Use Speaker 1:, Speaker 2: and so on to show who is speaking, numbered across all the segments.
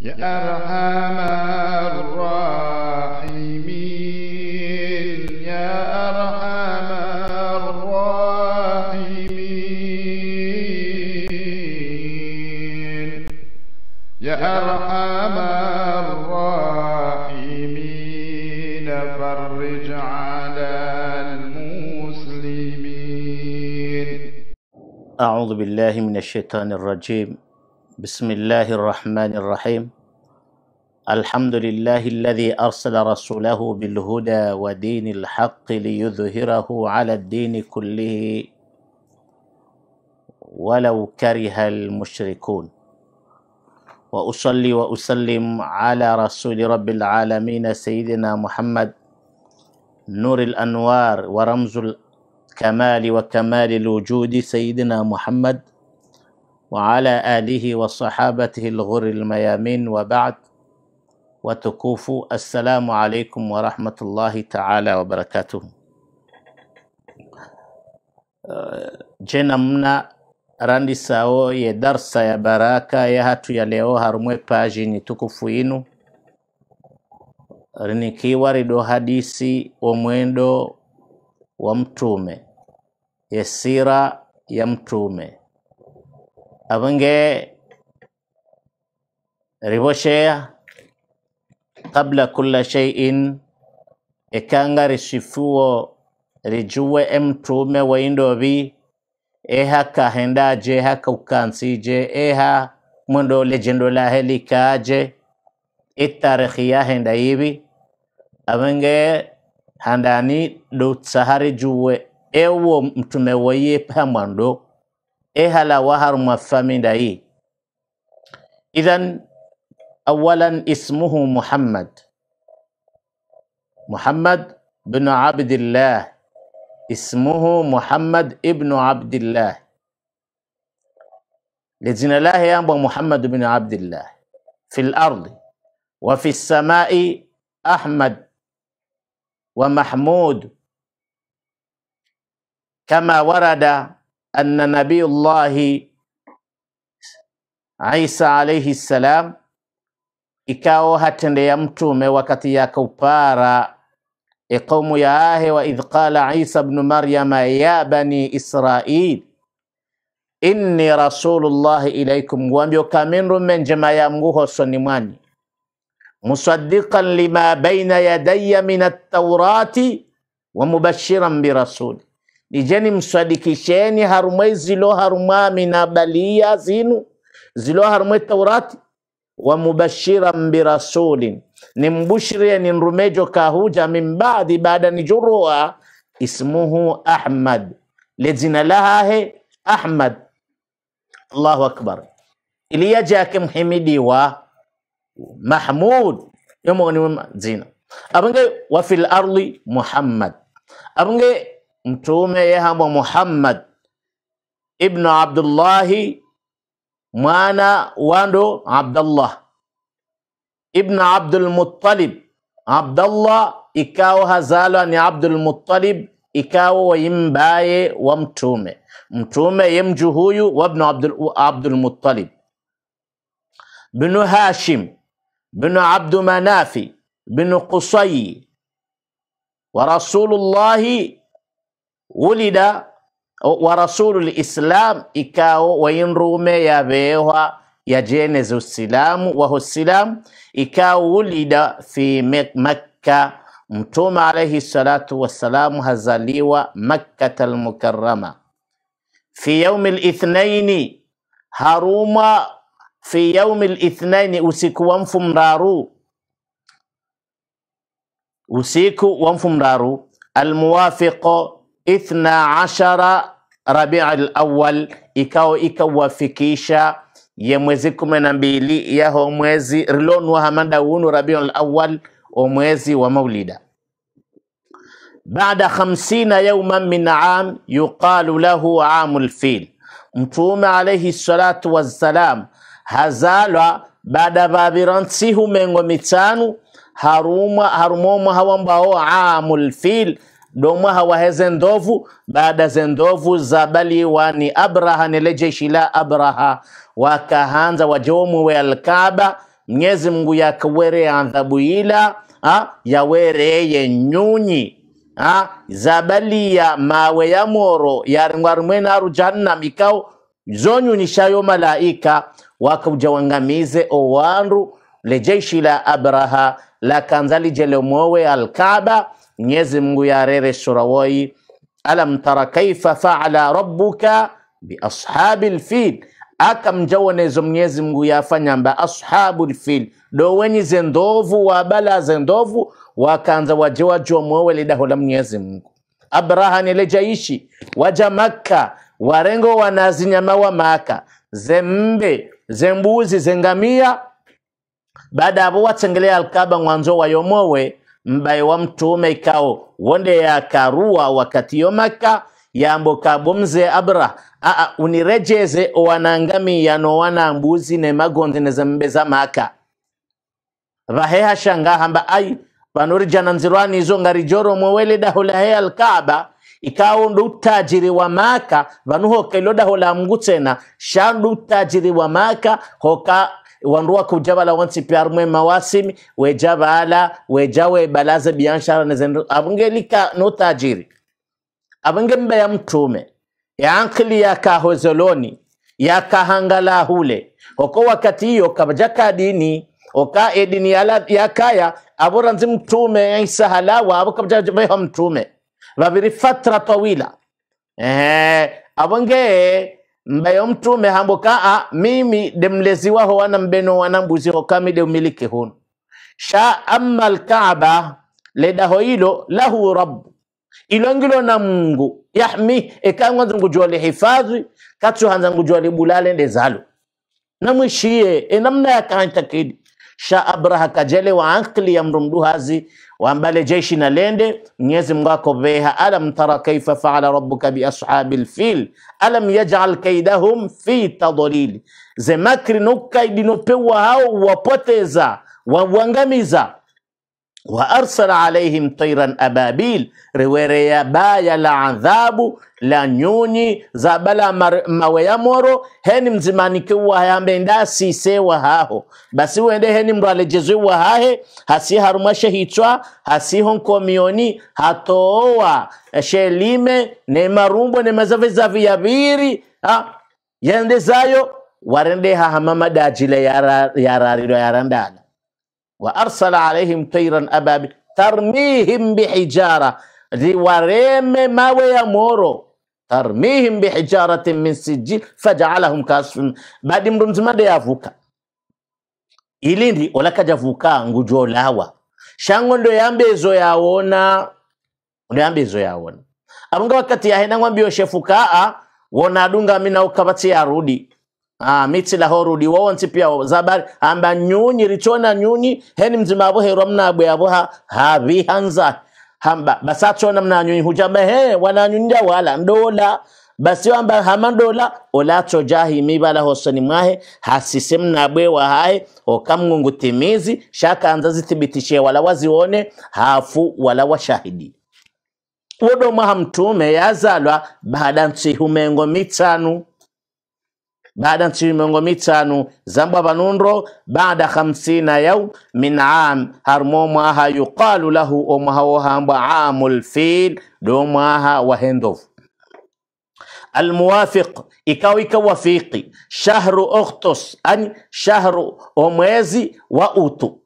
Speaker 1: يا أرحم الراحمين يا أرحم الراحمين يا أرحم الراحمين فرج على المسلمين أعوذ بالله من الشيطان الرجيم بسم الله الرحمن الرحيم الحمد لله الذي أرسل رسوله بالهدى ودين الحق ليظهره على الدين كله ولو كره المشركون وأصلي وأسلم على رسول رب العالمين سيدنا محمد نور الأنوار ورمز الكمال وكمال الوجود سيدنا محمد وعلى آله وصحابته الغر الميامين وبعد وتكوفوا السلام عليكم ورحمة الله تعالى وبركاته جنا منا راندي ساو يدرس يا براكا يا هاتو يا ليو هرمو باجي نتكوفو ينو رنكي واردو حديثي ومويندو ومتومي يسيرا يمتومي அவங்க riboshea kabla kula sheiin ekanga rishifuo rijue emtume waindobi eha kahendaje eha kaukansije eha mwendo lejendo lahe likaje itarikhi yahenda yivi avenge handani dotsahari juwe ewo mtume waye pamwando اهلا وهر مفهمين اي اذا اولا اسمه محمد محمد بن عبد الله اسمه محمد ابن عبد الله لجن الله يا محمد بن عبد الله في الارض وفي السماء احمد ومحمود كما ورد أن نبي الله عيسى عليه السلام إكاو هاتن ليمتومي وكتي يا كوبارا إقوم يا آهي وإذ قال عيسى بن مريم يا بني إسرائيل إني رسول الله إليكم وأميو كامين رمين جما يا سنماني مصدقا لما بين يدي من التوراة ومبشرا برسولي Nijeni msadikisheni harumwe zilo haruma minabalia zinu zilo harumwe Taurati wa mubashira birasulin Nimbushiri ya ni kahuja mimbadi bada baada ismuhu Ahmad lejina lahahe Ahmad Allahu akbar jake mhimidi wa Mahmud yomoni zina abunge wa fil arli Muhammad abunge mtume yehamba muhammad ibn abdullahi mwana wando abdallah Abdul Muttalib abdallah ikao hazalwa ni abdul muttalib ikao wa mtume mtume wa ibn Abdul Abdul Muttalib ibn hashim ibn Abdul manafi ibn qusayi ورسول الله ولد ورسول الإسلام إكاو وين رومي يا بيوها يا جينز السلام وهو السلام إكاو ولد في مكة متوم عليه الصلاة والسلام هزاليوا مكة المكرمة في يوم الاثنين هاروما في يوم الاثنين وسيكو وانفم رارو وسيكو وانفم رارو الموافق اثنى عشر ربيع الأول إكاو إكاو وفكيشا يموزي كمنا بيلي يهو موزي رلون وهمدا ونو ربيع الأول وموزي ومولدا بعد خمسين يوما من عام يقال له عام الفيل متوم عليه الصلاة والسلام هزالا بعد بابرانسيه من ومتانو هارومو هرومو هوا عام الفيل Domwa hawaheze ndovu baada ze ndovu za bali ni abraha nele jeshi la abraha wakahanza wajomu we alkaba mnyezi mngu yakawere adhabu ila yawereye nyunyi ha, zabali ya mawe ya moro yaringwarimwenaru jahannam ikao zonyunyishayo malaika wangamize owandu le la abraha lakanza lijelemwowe alkaba Mwenyezi Mungu yarere rere wai alam tara kaifa faala rabbuka biashabil fil akamjawonezo Mwenyezi Mungu yafanya mba ashabul fil dowenyize ndovu wabalaze ndovu wakanza waje wajua mwewe daho la Mwenyezi Mungu Abraha jaishi waja Makka warengo wanazinyama wa Maka zembe zembuzi zengamia baada avo watengelea alkaba mwanzo yomowe mbaye wa mtume kao wonde karua wakati yo makka yambo kabomze abra aa unirejeze owanangami yano wana mbuzi ne magonde ne zambe za maka vaheha shanga hamba ai panuri jana nzirwani izo ngari joro mwewele dahola he alkaaba ikao ndu utajiri wa maka vanuho kailoda hola mgutena shandu utajiri wa maka hoka wanduwa kujabala wansi pyarumwe mawasimi wejabala wejawe balaze biashara abunge lika no tajiri mbe ya mtume ya ankili ya kahozoloni ya kahangala hule hoko wakati hiyo kabajaka dini oka edini kaya yakaya nzi mtume isa halawa abu kabajaka mtume babiri fatra tawila eh abonge mbayo mtume kaa ah, mimi demlezi waho wana mbeno wana mbuzi ho kami de umiliki hunu sha amma alkaaba ledaho hilo lahu rabbu ilongilo na mungu yahmi ekangwanza ngujua lihifadhi katsuhanza ngujua libulale ndezalo namwishiye enamna yakaantakidi sha abraha kajele wa akli ya mrumdu hazi wambale jeshi na lende Mwenyezi Mungu akoveha alam tara kaifa faala rabbuka bi ashabil fil alam yaj'al kaidahum fi tadlil zemakri nokkaidi nopewa hao wapoteza wauangamiza wa arsala alaihim tairan ababil, riwereya baya la adhabu la nyunyi za bala mawe ya moro heni mzimanikiwa hayambenda wa haho basi wende heni mndu wa hahe hasi harumashe hitwa hasi honkomioni hatoowa shelime ne marumbo ne mazavizavi yaviri yende zayo warende hahamama dajile yarariro yarandala wa arsala alaihim tairan ababi tarmihim bihijara, liwareme mawe ya moro tarmihim bihijaratin min sijil fajalahum kasfin, badi mndu mzima de yavuka ilindi olakajavuka ngujo lawa shango ndo yambe yambezo yaona ndo yambe yambezo yaona abunga wakati yahena ngwambio shefukaa wona adunga mina ukabatsi yarudi Ah, miti la mitsi lahoru liwonsi pia zabari amba nyunyi richona nyunyi heni mzima abo hero mnabwe abo ha havi hanza hamba basa chona mna nyunyi hujamba he wana nyunja wala ndola basi wamba ndola olacho chojahi mibala hosoni mwahe hasise mnabwe wahaye okamngungu timizi shaka shakanza zithibitishie wala wazione hafu wala washahidi wodo mwaha mtume yazalwa baada humengo mitanu baada nchi miongo mitanu zambwa vanunro baada hamsina yau min am harmo mwaha yuqalu lahu omwahawohambwa amul fil do mwaha wa hendovu almuwafiq ikawa ikawafiqi shahru oktos ani shahru omwezi wa utu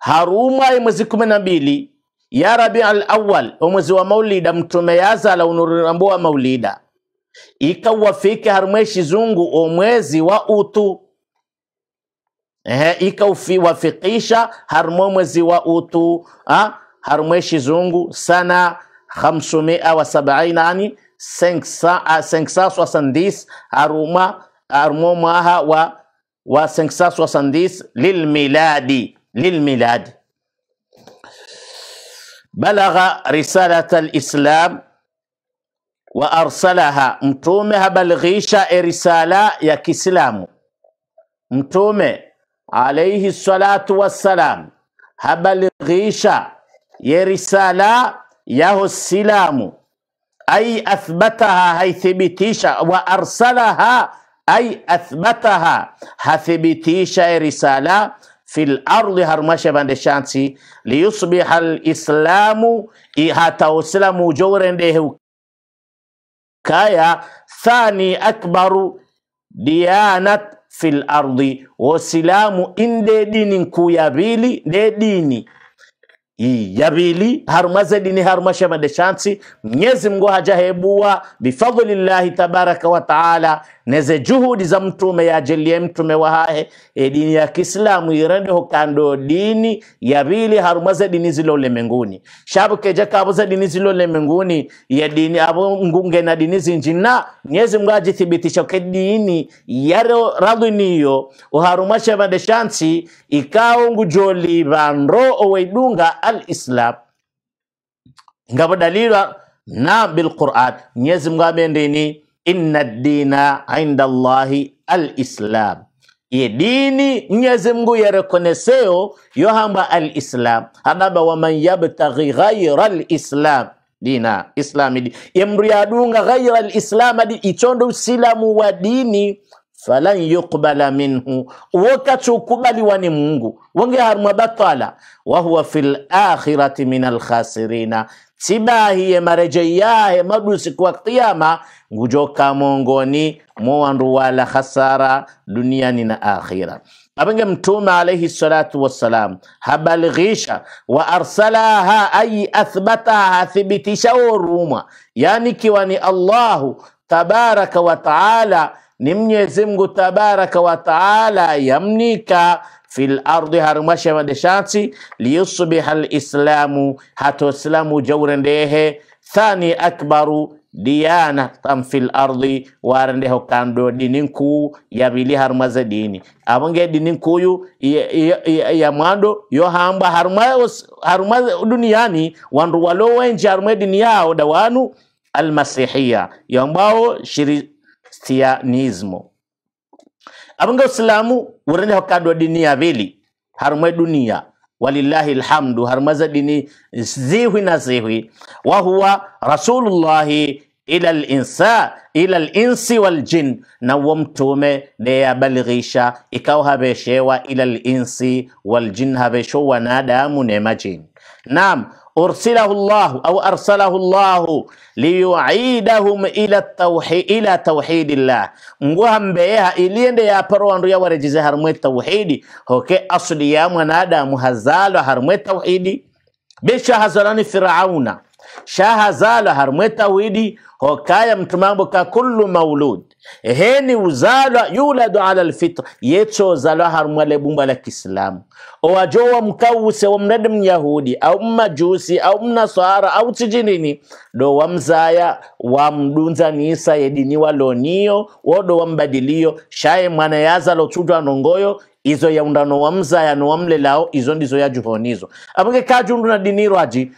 Speaker 1: haruma mwezi kumi na mbili ya rabi al awal omwezi wa maulida mtume yazala unurambua maulida ikaufike harmeshi zungu omwezi wa utu ehe wafikisha harmo mwezi wa utu ha? harmeshi zungu sana 570 ani 570 haruma harumo maha wa wa 570 lilmiladi للميلاد بلغ رسالة الإسلام وأرسلها متومي هبلغيشا ارسالا يا كسلام متومي عليه الصلاة والسلام هبلغيشا يرسالة يا السلام أي أثبتها هاي ثبتيشا وأرسلها أي أثبتها هثبتيشا رسالة في الأرض هرمشة بندشانسي ليصبح الإسلام إيها توسلم جورن دهو kaya thani akbaru dianat fil ardi wasilamu inde dini nkuu yabili nde dini yabili harumaze dini haruma shema de shansi mnyezi mngu hajahebuwa bifadlillahi tabaraka wa taala neze juhudi za mtume yajelye mtume wahahe e, dini ya kiislamu irende hukando dini ya haruma harumaze dini zilo lemenguni shabu keja kabuza dini zilo lemenguni ya dini abu ngunge na dini zinjina nyezi mga jithibitisha ke dini yare niyo uharumashe vande shansi ikawo ngujoli vanro oweidunga al-islam ngabu dalilwa na bil-Qur'an nyezi mungu amendini inna dina inda Allahi al-Islam, ye dini Mwenyezi mgu yarekoneseo yohamba alislam al-Islam hanaba waman yabtaghi ghaira al-Islam dina islami di yemru yadunga ghaira al-Islam di ichondo usilamu wa dini falan yuqbala minhu wakati ukubaliwa ni Mungu wonge haruma batala wahuwa fil akhirati min alkhasirina sibahiye marejeyahe madusi kwa kiyama ngujoka mongoni mowandu wala khasara duniani na akhira abenge mtume alaihi salatu wassalam habalighisha wa arsalaha ay athbataha thibitisha urumwa yani kiwa ni Allahu tabaraka wa taala ni Mwenyezi tabaraka wa taala yamnika fil ardi harmashe wande liyusbiha lislamu hato islamu jawre ndehe thani akbaru diyanatan fil ardi warende kando ɗinin kuwu yabili harmase dini abange ge ɗinin ya yamanɗo yo hamba harma duniyani wandu walo wenji harma duniya oɗa wanu almasihiya yo mbawo abanga islamu wurende dini ya vili harumwe duniya walillahi alhamdu harmaza dini zihwi na zihwi wa huwa rasulullahi ila linsa ila linsi waljin nawo mtume neyabalighisha ikawa haveshewa ila linsi waljin haveshowa nadamu nemajin nam ursilahu llahu au arsalahu llahu liyuidahum ila tawhid ila tawhidillah nguha mbeyeha iliende yaparo wandu yawarejeze harumwe tawhidi hoke asli ya mwanadamu hazalwa harumwe tawhidi bisha hazalani firauna shahazalwa harumwe tawhidi hokaya mtumambo ka kullu maulud eheni uzalwa yuladu ala lfitra yetsozalwa harumwala bumba la kisilamu owajowa mkawuse wamnadi myahudi au mmajusi au mnaswara au chijinini do wamzaya wamdunza niisa yediniwa loniyo wodo wambadiliyo shaye mwana yazalo tsutwa nongoyo izo yaundanowamza lao izo ndizo yajuhonizo ka jundu na diniro aji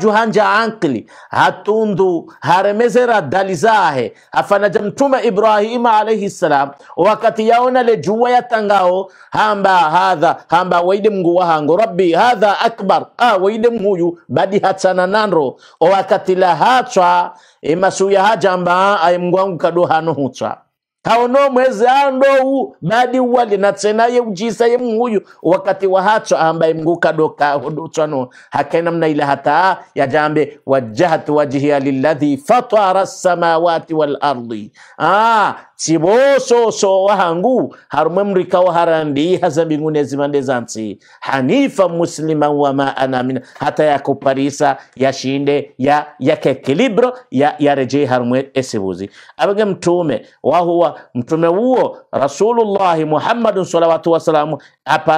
Speaker 1: juhanja ankli hatundu haremezera dalizahe afana jamtuma ibrahim ibrahima alaihi salam wakati yaona ya yatangao hamba hadha hamba waide mngu hango rabbi hadha akbar ah, waide mhuyu badi hatsana nanro wakati la hatswa imasuya hajamba ay mngu wangu kadohano hutswa hao no mwezi andowu badi wali natsenaye ujisaye muhuyu wakati wa hacho ambaye mnguka doka chano hakena mna ile hata ya jambe wajjahat wajhiya lilladhi fatara samawati wal ardi ah so wahangu harumwemrika waharandi haza mbinguni azimande zansi hanifa musliman wama anamina hata yakuparisa yashinde ya yakekilibro ya yarejei harumwe esibuzi abage mtume wahuwa mtume wuo rasulullahi muhammadun salawatu wasalamu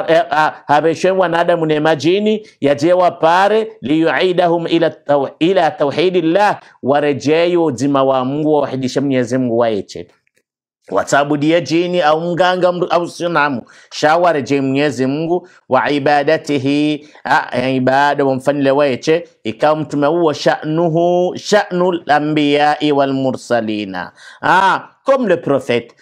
Speaker 1: eh, ah, habeshen wanadamu ne majini yajewa pare liyuidahum ila, taw, ila tauhidillah warejeyo zima wa mungu wawahidishe mwenyezi mungu waeche wataabudia jini au mganga au sunamu shawara je Mwenyezi Mungu wa ibadatihi ya e, ibada wamfanile weche ikawa mtume huo sha'nuhu sha'nul anbiyai wal mursalina ah comme le prophète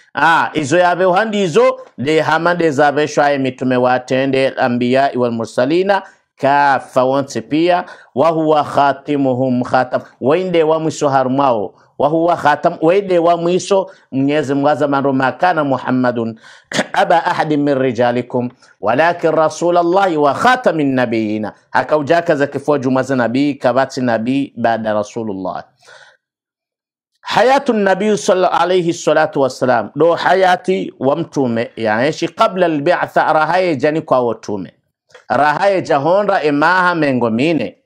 Speaker 1: izo yave handizo de hamande zave shwaye mitume watende anbiyai wal kafa wonse pia wa huwa khatimuhum khatam wainde wa mwisho harmao wa huwa khatam wede wa mwisho Mwenyezi mwaza mando makana Muhammadun aba ahadin min rijalikum walakin rasulallahi wa khatamin nabiyina, hakaujaka za kifua juma za nabii kabati nabii baada rasulullah hayatu nabii alayhi salatu wasalam do hayati wa mtume yaishi qabla albi'tha rahaye jani kwa watume rahaye jahonra emaha mengomine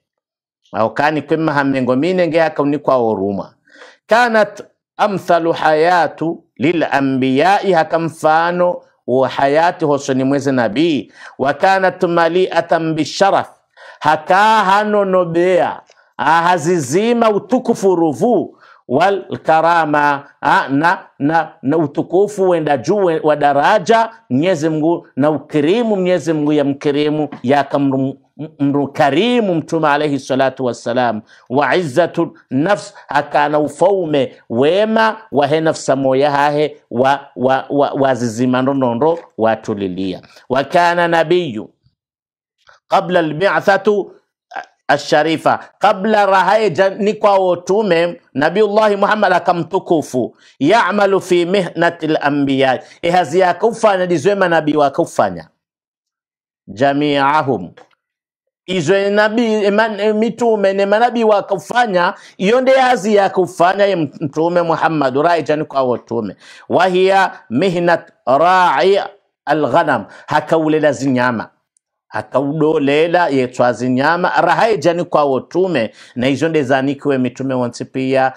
Speaker 1: au kani kwemaha mengo mine ngeha kauni kwa oruma كانت أمثل حياة للأنبياء فانو وحياة وحياته سنموز نبي وكانت مليئة بالشرف هكاهن نبيا أهززيما وتكفر فوق wal karama ha, ah, na, na, na utukufu wenda juu wa daraja Mwenyezi Mungu na ukirimu Mwenyezi Mungu ya mkirimu karimu Mtume alaihi salatu wassalam wa izzatu nafs hakana ufaume wema wahe nafsa moya hahe wazizimandonondo wa, wa, wa watulilia wakana nabiyu qabla albithatu asharifa kabla raha ni kwawo tume nabiyullahi muhammad akamtukufu yamalu fi mihnati lambiya ihazi yakufanya dizwe manabii wakufanya jamiahum izwe nabii mitume ne manabii wakufanya iyo nde hazi yakufanya ye mtume muhammad ni kwawo tume wahiya mihnat rai alghanam hakaulela zinyama akaudolela yetwazi nyama raha ejani kwawo tume na izho ndezanikiwe mitume wonsi pia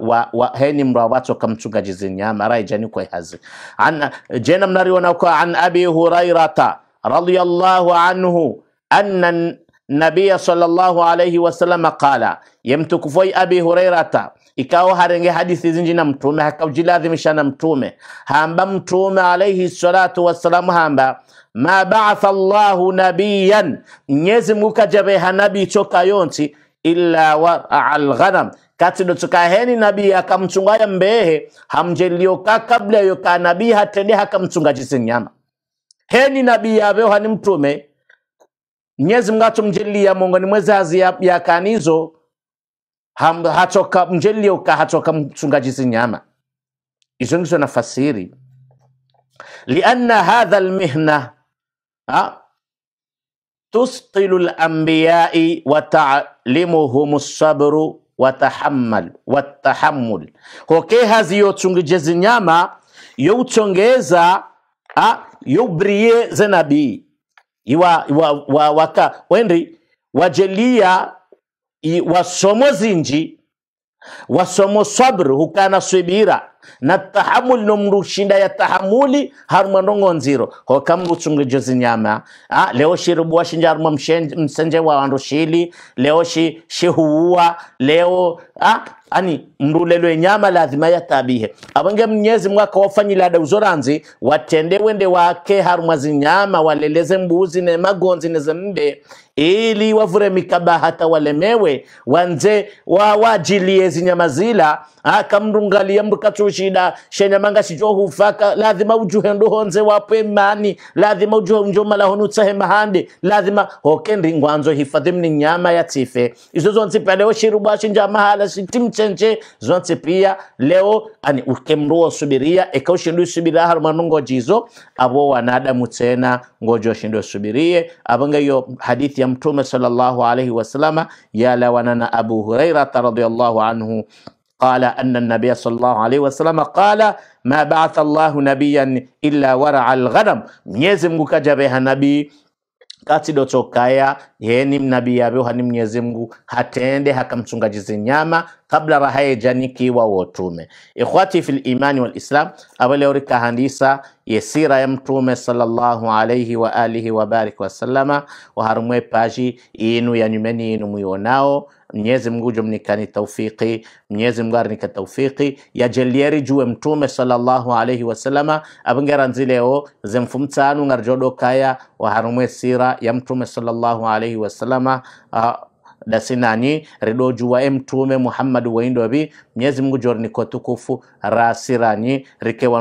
Speaker 1: wa, wa heni mra watsoka mtsugaji zinyama raha ejani kwa hazi an jena mnariona kwa an abi hurairata radiyallahu anhu anna nabiya sallallahu alayhi wasallam qala yemtukufoi abi hurairata ikao harenge hadithi zinji na mtume hakajilazimisha na mtume hamba mtume alayhi salatu wassalamu hamba ma ba'atha Allahu nabiyan, Mwenyezi Mungu kajabeha nabii choka yonti illa wa alghanam katido tukaheni nabii akamchungaya mbehe hamjelioka kabla yoka nabii hatende hakamchunga jisinyama heni nabii aveho ni mtume Mwenyezi Mungu atumjelia mongoni mwezazi ya, ya kanizo ham, hatoka mjelioka hatoka mchungaji zinyama izo ngizo nafasiri lianna hadha almihna tusqilul anbiyai wa taalimuhum sabru watahammal watahammul hoke hazi yochungijeza nyama youchongeza youbrie zenabii iwa, iwa wa, waka wendi wajelia wasomo zinji wasomo sabru hukana swibira na tahamul nomrushinda ya tahamuli haruma ndongonziro ko kamrutsungwe jozi nyama a ah, leo shirubu shinja haruma msenje wa wandoshili leo shi shehuwa leo a ah, ani mrulelwe nyama lazima tabihe abange mnyezi mwaka wafanyila uzoranzi watende wende wake haruma zinyama waleleze mbuzi ne magonzi ne zembe ili wavure mikaba hata walemewe wanze wawajilie zinyama zila akamrungalia ah, mbukatu shida shenyamanga shijo hufaka lazima ujuhe ndohonze wapwe mani lazima ujuhe njoma lahonutsahe mahande lazima hokendi ngwanzo hifadhi mni nyama ya tife izo zonse pia leo shirubwashi njamahala shitimchenche zonse pia leo ani ukemruo subiria ekaushindu subiria harumanungo jizo abo wanadamu tena ngojo shindu subirie abanga yo hadithi ya mtume sallallahu alaihi wasallama yala wanana abu hurairata radhiallahu anhu qala anna an-nabiy sallallahu alaihi wasallam qala ma ba'atha Allahu nabiyan illa wara'a al-ghanam, Mwenyezi Mungu kajabeha nabii katidotokaya yeni mnabii yabeohani Mwenyezi Mungu hatende jizi nyama kabla rahaye janiki wa wotume ikhwati fil imani wal islam urika handisa yesira ya mtume sallallahu alayhi wa alihi wa bariki wa harumwe paji inu ya nyumeni inu muyonao Mwenyezi Mungu jumnikani taufiki, Mwenyezi Mungu arnika taufiki jelieri juwe mtume sallallahu alayhi wasallama avingeranzileo zemfumtsanu ngarjodo kaya harumwe sira ya mtume sallallahu alayhi wasallama uh, ah, dasinani rido juwa e mtume Muhammad waindo abi mnyezi Mungu jori niko tukufu rasiranyi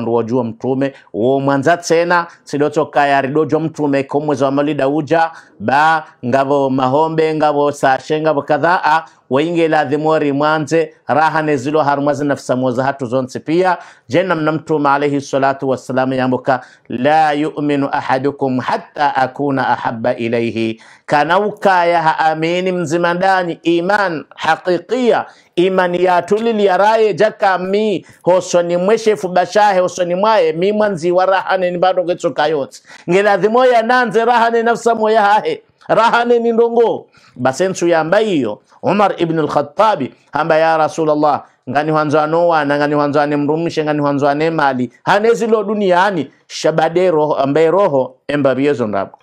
Speaker 1: wajua mtume wo womwanza tsena sidotokaya ridojwa mtume komweza wamalida uja ba ngavo mahombe ngavo sashe ngavo kadhaa waingela dhimori mwanze raha nezilo harumwazi moza hatu zonse pia jena mna mtume alaihi salatu wassalamu yambuka la yu'minu ahadukum hatta akuna ahabba ilaihi kanaukaya haamini mzimandani iman haqiqiya imani yaraye yatuliliyaraye jakami hosoni mweshe fubashahe hosoni mwaye mwanzi wa rahane ni bado nimbadongetsoka yotse ngeladhimoya nanze rahane nafsa moya hahe rahane ni ndongo basensu yamba iyo umar ibn al-khattabi hamba ya rasulullah ngani anowa na ngani hwanzwane mrumishe ngani anemali hanezi lo duniani shabade roho ambaye roho embabiezo ndabu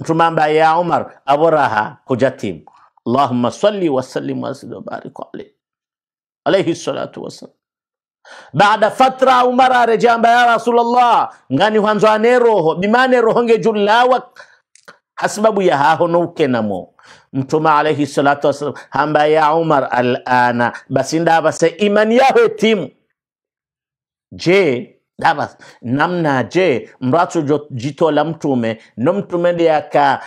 Speaker 1: mtumamba ya umar aboraha kujatimu Allahumma salli wasallim wazid wabarik alayhi salatu wassalam. Baada fatra Umara arejamba ya Rasulullah ngani hwanzwane roho bimane roho ngejullawa hasababu ya haho namo mtuma alaihi salatu wassalam hamba ya Umar alana basi ndava se imani yaho etimu je daba namna je mratso jito la mtume no mtumende yaka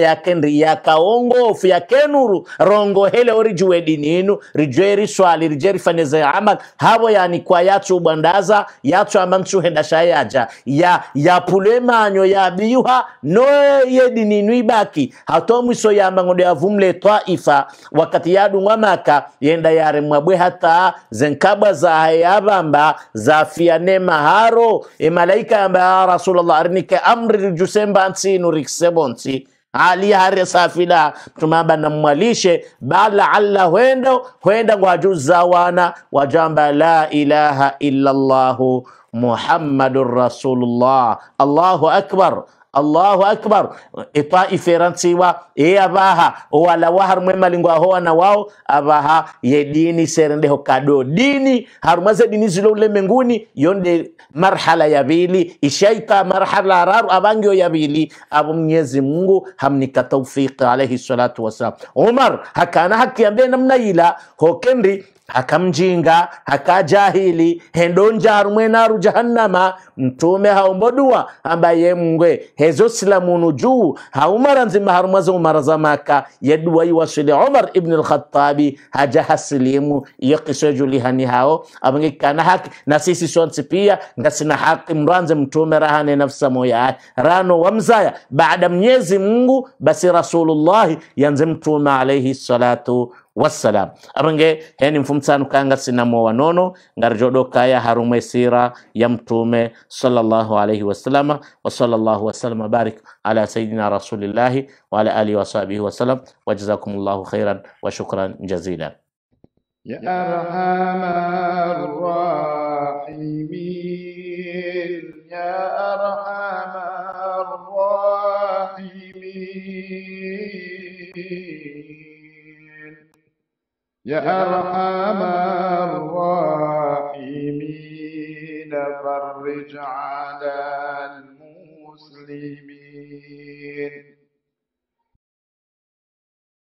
Speaker 1: yakendi yakaongofu yakenuru rongo hele ori juwe dininu rijwe riswali rije rifaneze amal habo yani kwa yatso ubwandaza yatso amantsu henda shayaja ya yapule manyo ya biuha no ye dininu ibaki hato mwiso ya mangode avumle taifa wakati yadu maka yenda yare hata zenkabwa za hayabamba za fia neema haro e malaika ambaye ya rasulullah arnike amri jusemba nsi nurik sebonsi ali hare safila tumaba mwalishe bala alla huendo huenda ngwajuza wana wajamba la ilaha illa allah muhammadur rasulullah allahu akbar allahu akbar itaiferansiwa e abaha owala wa harumwe ahowa na wao abaha ye dini serendeho kado dini harumaze dini zilo ulemenguni yonde marhala ya vili ishaita marhala raru abangio ya vili abo mnyezi mungu hamnika taufiki alaihi salatu wasalam umar hakana haki ambe namna ila hokendi hakamjinga hakajahili hendo njarumwe naru jahannama mtume haombodua ambaye mngwe hezo silamunu juu haumara nzima harumwaza umara za maka yedua iwasili umar ibn al-khattabi haja hasilimu yekiso julihani hao abangikana haki na sisi sonsi pia ngasina haki mranze mtume rahane nafsa moya rano wamzaya baada mnyezi mungu basi rasulullahi yanze mtume alaihi salatu wassalam abrange heni mfumtsanu kanga sinamowa nono ngar joɗo kaya harume sira ya mtume sallallahu alayhi wasallama wa sallallahu wasallama barik ala sayidina rasulillahi wa ala alihi wa sahbihi wasallam wa jazakumullahu khairan wa shukran jazila
Speaker 2: يا أرحم الراحمين
Speaker 1: يا أرحم يا أرحم الراحمين فرج على المسلمين